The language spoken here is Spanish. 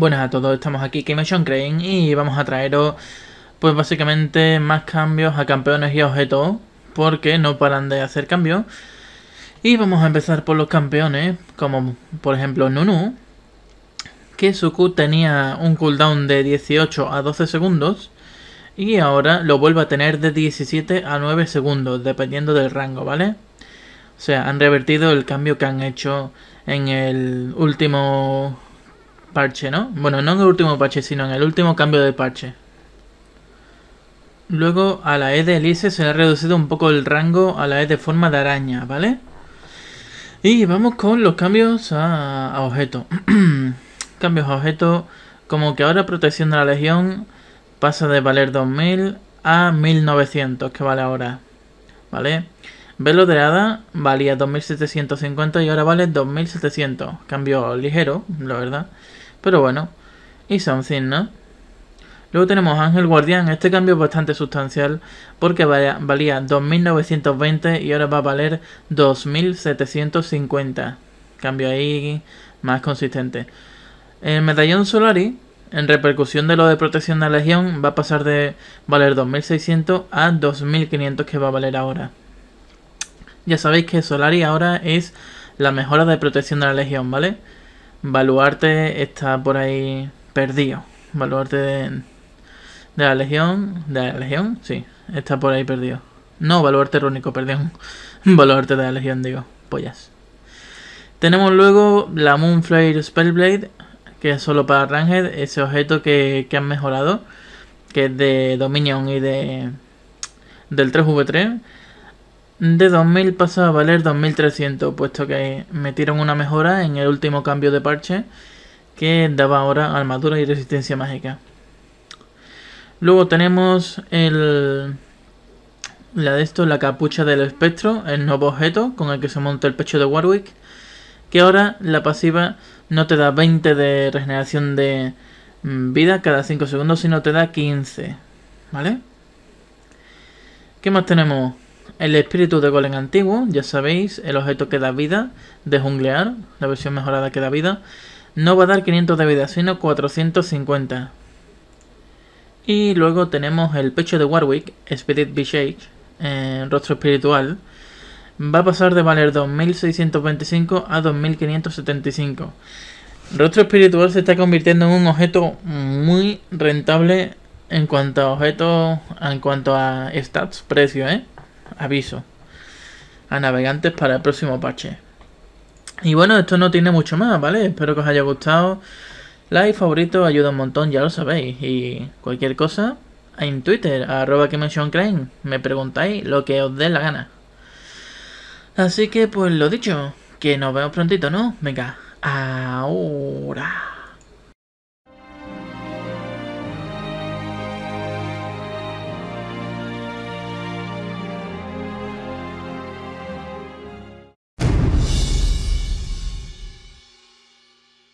Buenas a todos, estamos aquí Kimation Crane y vamos a traeros pues básicamente más cambios a campeones y objetos porque no paran de hacer cambios y vamos a empezar por los campeones como por ejemplo Nunu que su Q tenía un cooldown de 18 a 12 segundos y ahora lo vuelve a tener de 17 a 9 segundos dependiendo del rango, ¿vale? O sea, han revertido el cambio que han hecho en el último parche, ¿no? Bueno, no en el último parche, sino en el último cambio de parche. Luego a la E de Elise se le ha reducido un poco el rango a la E de forma de araña, ¿vale? Y vamos con los cambios a, a objeto. cambios a objeto, como que ahora protección de la legión pasa de valer 2000 a 1900, que vale ahora, ¿vale? Velo de hada valía 2750 y ahora vale 2700. Cambio ligero, la verdad. Pero bueno, y something, ¿no? Luego tenemos Ángel Guardián. Este cambio es bastante sustancial porque valía, 2.920 y ahora va a valer 2.750. Cambio ahí más consistente. El medallón Solari, en repercusión de lo de protección de la legión, va a pasar de valer 2.600 a 2.500 que va a valer ahora. Ya sabéis que Solari ahora es la mejora de protección de la legión, ¿vale? Baluarte está por ahí perdido. Baluarte de, la Legión. ¿De la Legión? Sí, está por ahí perdido. No, Baluarte Rúnico, perdón. Baluarte de la Legión, digo. Pollas. Tenemos luego la Moonflare Spellblade, que es solo para Ranger, ese objeto que, han mejorado, que es de Dominion y de del 3v3 de 2000 pasa a valer 2300, puesto que metieron una mejora en el último cambio de parche que daba ahora armadura y resistencia mágica. Luego tenemos el, la de esto, la capucha del espectro, el nuevo objeto con el que se monta el pecho de Warwick, que ahora la pasiva no te da 20 de regeneración de mm, vida cada 5 segundos, sino te da 15, ¿vale? ¿Qué más tenemos? El espíritu de golem antiguo, ya sabéis, el objeto que da vida de junglear, la versión mejorada que da vida, no va a dar 500 de vida, sino 450. Y luego tenemos el pecho de Warwick, Spirit Beshake, rostro espiritual, va a pasar de valer 2625 a 2575. Rostro espiritual se está convirtiendo en un objeto muy rentable en cuanto a objetos, en cuanto a stats, precio, ¿eh? aviso a navegantes para el próximo parche. Y bueno, esto no tiene mucho más, ¿vale? Espero que os haya gustado. Like, favorito, ayuda un montón, ya lo sabéis. Y cualquier cosa, en Twitter, arroba que me preguntáis lo que os dé la gana. Así que pues lo dicho, que nos vemos prontito, ¿no? Venga, ahora.